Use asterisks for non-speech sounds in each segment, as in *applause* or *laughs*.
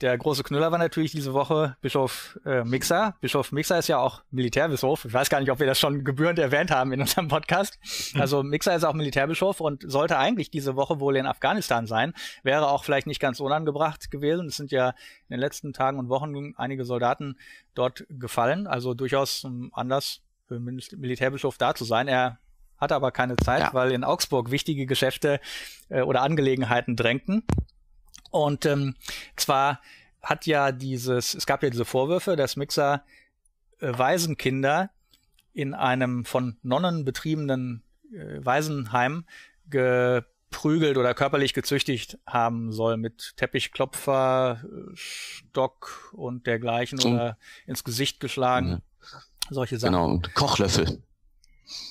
der große Knüller war natürlich diese Woche Bischof äh, Mixer. Bischof Mixer ist ja auch Militärbischof. Ich weiß gar nicht, ob wir das schon gebührend erwähnt haben in unserem Podcast. Also Mixer ist auch Militärbischof und sollte eigentlich diese Woche wohl in Afghanistan sein. Wäre auch vielleicht nicht ganz unangebracht gewesen. Es sind ja in den letzten Tagen und Wochen einige Soldaten dort gefallen. Also durchaus ein Anlass für Militärbischof da zu sein. Er hatte aber keine Zeit, ja. weil in Augsburg wichtige Geschäfte äh, oder Angelegenheiten drängten. Und ähm, zwar hat ja dieses, es gab ja diese Vorwürfe, dass Mixer äh, Waisenkinder in einem von Nonnen betriebenen äh, Waisenheim geprügelt oder körperlich gezüchtigt haben soll mit Teppichklopfer, Stock und dergleichen und, oder ins Gesicht geschlagen. Ja. Solche Sachen. Genau, und Kochlöffel.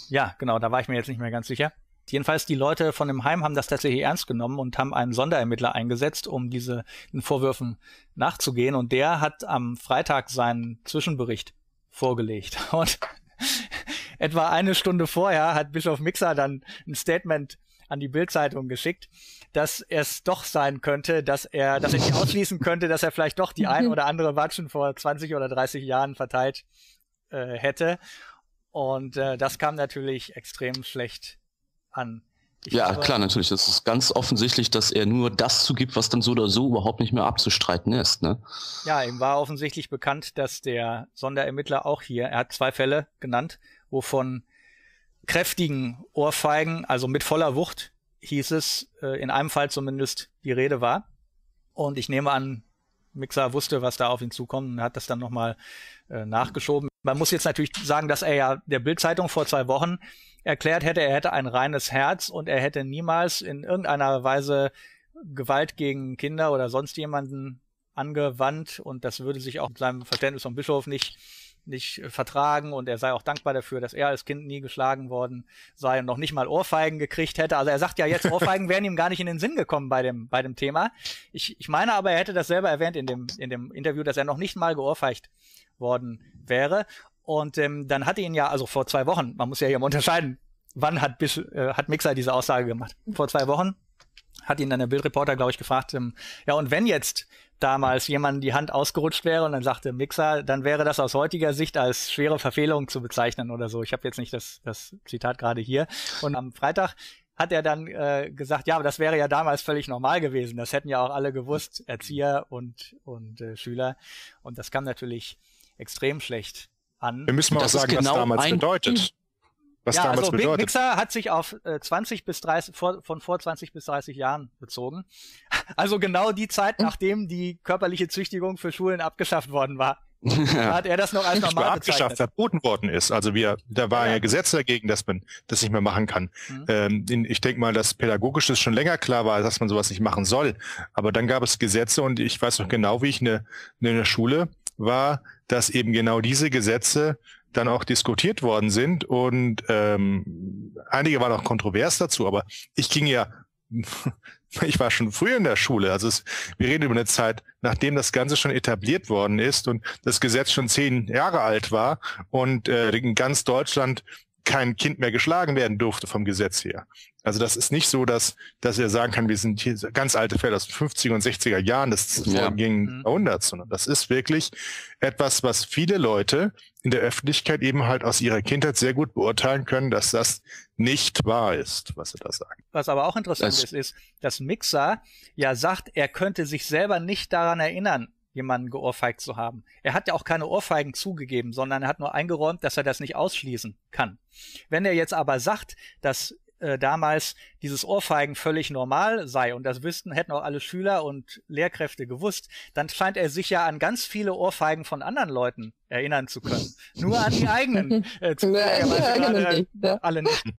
Ja, genau, da war ich mir jetzt nicht mehr ganz sicher. Jedenfalls die Leute von dem Heim haben das tatsächlich ernst genommen und haben einen Sonderermittler eingesetzt, um diesen Vorwürfen nachzugehen. Und der hat am Freitag seinen Zwischenbericht vorgelegt. *laughs* Und *laughs* etwa eine Stunde vorher hat Bischof Mixer dann ein Statement an die Bildzeitung geschickt, dass es doch sein könnte, dass er, dass er nicht ausschließen könnte, dass er vielleicht doch die mhm. ein oder andere Watschen vor 20 oder 30 Jahren verteilt äh, hätte. Und äh, das kam natürlich extrem schlecht an. Ich ja, glaube, klar, natürlich. Es ist ganz offensichtlich, dass er nur das zugibt, was dann so oder so überhaupt nicht mehr abzustreiten ist. Ne? Ja, ihm war offensichtlich bekannt, dass der Sonderermittler auch hier, er hat zwei Fälle genannt, wovon kräftigen Ohrfeigen, also mit voller Wucht, hieß es, äh, in einem Fall zumindest die Rede war. Und ich nehme an, Mixer wusste, was da auf ihn zukommt und hat das dann nochmal äh, nachgeschoben. Man muss jetzt natürlich sagen, dass er ja der Bildzeitung vor zwei Wochen erklärt hätte, er hätte ein reines Herz und er hätte niemals in irgendeiner Weise Gewalt gegen Kinder oder sonst jemanden angewandt und das würde sich auch mit seinem Verständnis vom Bischof nicht nicht äh, vertragen und er sei auch dankbar dafür, dass er als Kind nie geschlagen worden sei und noch nicht mal Ohrfeigen gekriegt hätte. Also er sagt ja jetzt, *laughs* Ohrfeigen wären ihm gar nicht in den Sinn gekommen bei dem, bei dem Thema. Ich, ich meine aber, er hätte das selber erwähnt in dem, in dem Interview, dass er noch nicht mal geohrfeigt worden wäre. Und ähm, dann hat ihn ja, also vor zwei Wochen, man muss ja hier mal unterscheiden, wann hat, Bis, äh, hat Mixer diese Aussage gemacht? Vor zwei Wochen hat ihn dann der Bildreporter, glaube ich, gefragt, ähm, ja, und wenn jetzt damals jemand die Hand ausgerutscht wäre und dann sagte Mixer, dann wäre das aus heutiger Sicht als schwere Verfehlung zu bezeichnen oder so. Ich habe jetzt nicht das, das Zitat gerade hier. Und am Freitag hat er dann äh, gesagt, ja, aber das wäre ja damals völlig normal gewesen. Das hätten ja auch alle gewusst, Erzieher und, und äh, Schüler. Und das kam natürlich extrem schlecht an. Wir müssen mal auch sagen, genau was damals bedeutet. Was ja, damals also bedeutet. Big Mixer hat sich auf 20 äh, bis 30, vor, von vor 20 bis 30 Jahren bezogen. *laughs* Also genau die Zeit, nachdem die körperliche Züchtigung für Schulen abgeschafft worden war. Ja. *laughs* Hat er das noch als normal abgeschafft, verboten worden ist. Also wir, da war ja, ja Gesetz dagegen, dass man das nicht mehr machen kann. Mhm. Ähm, ich denke mal, dass pädagogisch das schon länger klar war, dass man sowas nicht machen soll. Aber dann gab es Gesetze und ich weiß noch genau, wie ich in der Schule war, dass eben genau diese Gesetze dann auch diskutiert worden sind und ähm, einige waren auch kontrovers dazu, aber ich ging ja, *laughs* ich war schon früh in der Schule, also es, wir reden über eine Zeit, nachdem das Ganze schon etabliert worden ist und das Gesetz schon zehn Jahre alt war und äh, in ganz Deutschland kein Kind mehr geschlagen werden durfte vom Gesetz her. Also das ist nicht so, dass, dass er sagen kann, wir sind hier ganz alte Fälle aus den 50er und 60er Jahren des ja. vorigen mhm. Jahrhunderts, sondern das ist wirklich etwas, was viele Leute in der Öffentlichkeit eben halt aus ihrer Kindheit sehr gut beurteilen können, dass das nicht wahr ist, was sie da sagen. Was aber auch interessant das ist, ist, dass Mixer ja sagt, er könnte sich selber nicht daran erinnern, jemanden geohrfeigt zu haben. Er hat ja auch keine Ohrfeigen zugegeben, sondern er hat nur eingeräumt, dass er das nicht ausschließen kann. Wenn er jetzt aber sagt, dass äh, damals dieses Ohrfeigen völlig normal sei und das wüssten, hätten auch alle Schüler und Lehrkräfte gewusst, dann scheint er sich ja an ganz viele Ohrfeigen von anderen Leuten erinnern zu können. Nur an die eigenen äh, *laughs* zu ja, ja, genau. alle nicht.